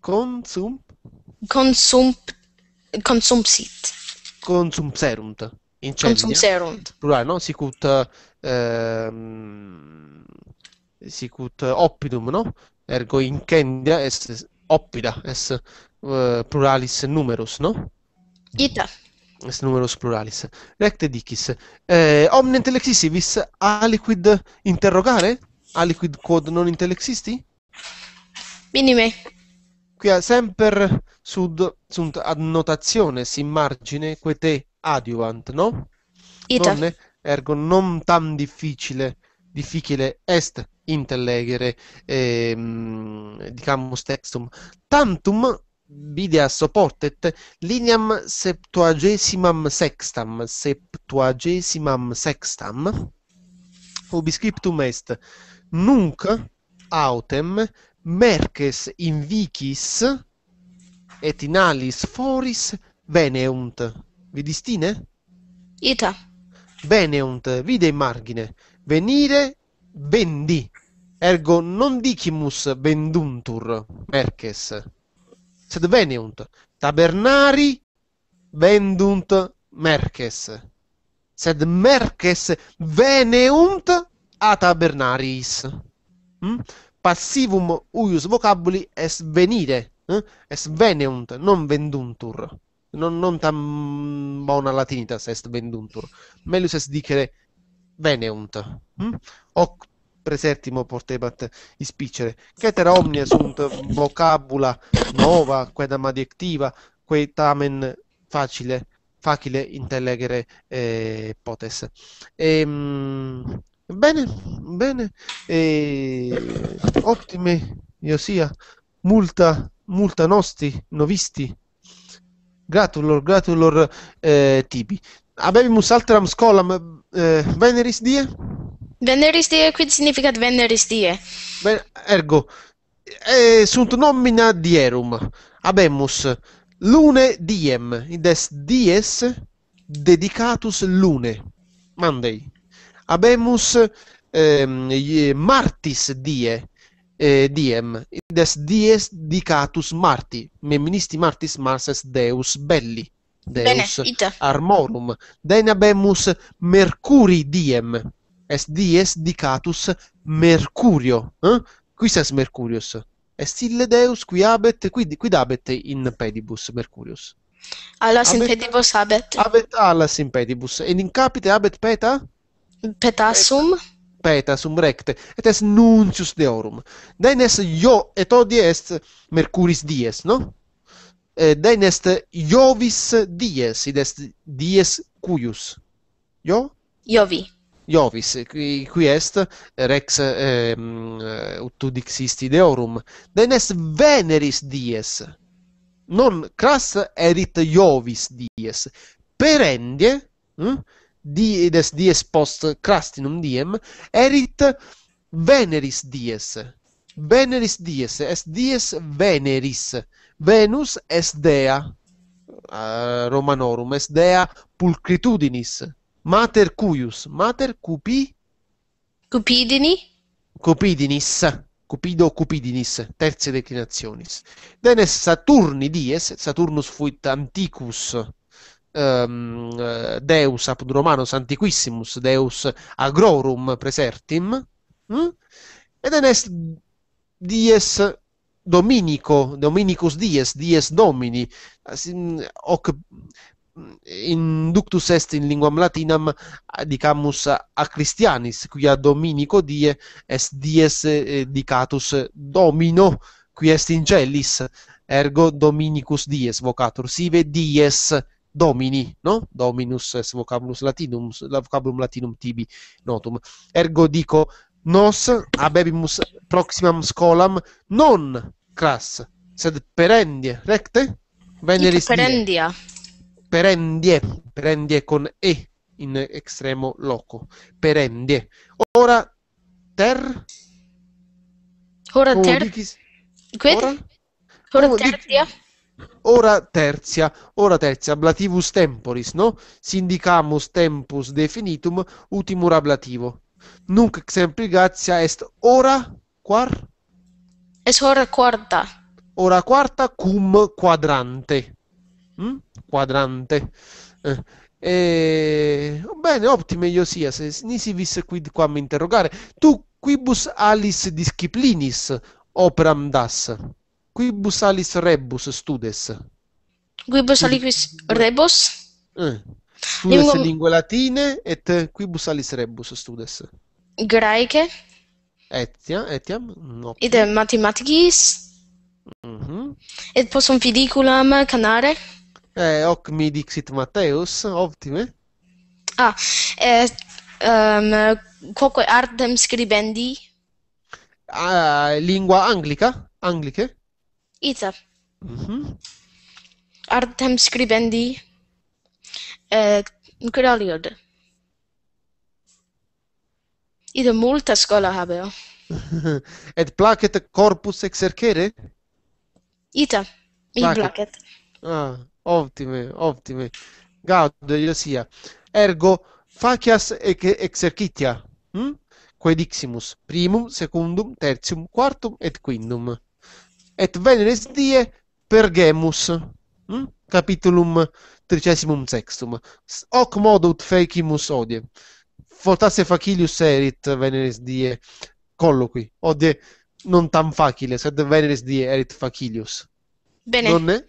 Consum. Consum. Consumpsit. Consumserunt. Incendia. Consumserunt. Plurale, no? Sicut. Ehm, sicut oppidum, no? Ergo incendia es oppida, es eh, pluralis numerus, no? Ita. Est numerus pluralis. Recte dicis. Eh, omne intellexivis aliquid interrogare? Aliquid quod non intellexisti? Minime. Quia semper sud sunt ad notationes in margine que te adiuvant, no? Ita. Nonne, ergo non tam difficile difficile est intellegere eh, diciamo textum tantum videa supportet lineam septuagesimam sextam septuagesimam sextam ubi scriptum est nunc autem merces invicis et in alis foris veneunt vidistine ita veneunt vide in margine venire vendi ergo non dicimus venduntur merces sed veniunt tabernari vendunt merces sed merces veneunt a tabernaris. Mm? Passivum uius vocabuli est venire, eh? est veneunt, non venduntur. Non, non tam bona latinitas est venduntur. Melius est dicere veneunt. Mm? Hm? Hoc presertimo portebat ispicere. Ceter omnia sunt vocabula nova, quedam adjectiva, quae tamen facile, facile intellegere eh, potes. Ehm, bene, bene, e, ottime, io sia, multa, multa nostri, novisti, gratulor, gratulor eh, tibi. Abevimus alteram scolam eh, veneris die? Veneris die quid significat veneris die? Ben, ergo eh, sunt nomina dierum. Habemus lune diem id est dies dedicatus lune. Monday. Habemus eh, martis die eh, diem id est dies dedicatus marti. Meministi martis mars est deus belli. Deus Bene, ita. armorum. Den habemus mercuri diem est dies dicatus Mercurio. Eh? Qui est Mercurius? Est ille Deus qui abet, quid, qui abet in pedibus Mercurius? Alas in pedibus abet. Abet alas in pedibus. Et in capite abet peta? Petasum. Petasum recte. Et est nuncius deorum. Dein est io, et odi est Mercuris dies, no? Eh, dein est Iovis dies, id est dies cuius. Io? Iovi. Iovis qui, qui est rex eh, ut ideorum denes veneris dies non cras erit Iovis dies perendie hm, di dies post crastinum diem erit veneris dies veneris dies est dies veneris Venus est dea uh, Romanorum est dea pulcritudinis Mater cuius, mater cupi... Cupidini? Cupidinis, cupido cupidinis, terze declinationis. Denes Saturni dies, Saturnus fuit antiquus, um, deus apud Romanos antiquissimus, deus agrorum presertim, mm? Hm? ed enest dies Dominico, Dominicus dies, dies Domini, hoc inductus est in linguam latinam dicamus a Christianis quia dominico die est dies eh, dicatus domino qui est in cellis ergo dominicus dies vocatur sive dies domini no dominus est vocabulum latinum vocabulum latinum tibi notum ergo dico nos habebimus proximam scolam non class sed perendia recte veneris perendia die. perendie, perendie con E in estremo loco, perendie. Ora ter... Ora ter... Ora? Ora terzia? Ora terzia, ora terzia, ablativus temporis, no? Sindicamus tempus definitum, ultimur ablativo. Nunc sempligatia est ora quar? Es ora quarta. Ora quarta cum quadrante mh? Mm? quadrante. Eh. E... Oh, bene, ottime Iosias, nisi nisivis quid quam interrogare. Tu quibus alis disciplinis operam das, quibus alis rebus studes. Quibus alis rebus? Eh. Studes Lingua... lingue latine et quibus alis rebus studes. Graeche? Etiam, etiam, no. Idem mathematicis? Mm -hmm. Et possum fidiculam canare? Eh hoc mi dixit Matthaeus optime. Ah, est eh, ehm um, quoque artem scribendi? Ah, uh, lingua anglica, anglice. Ita. Mhm. Artem scribendi. Eh uh, nunc aliod. Ida multa scola habeo. (laughs) Et placet corpus exercere? Ita. Mi placet. Ah. Ottime, ottime. Gaudio sia. Ergo facias exercitia. Mm? primum, secundum, tertium, quartum et quindum. Et veneres die pergemus. Mm? Capitulum tricessimum sextum. Hoc modo ut fecimus odie. Fortasse facilius erit veneres die colloqui. Odie non tam facile, sed veneres die erit facilius. Bene. Donne?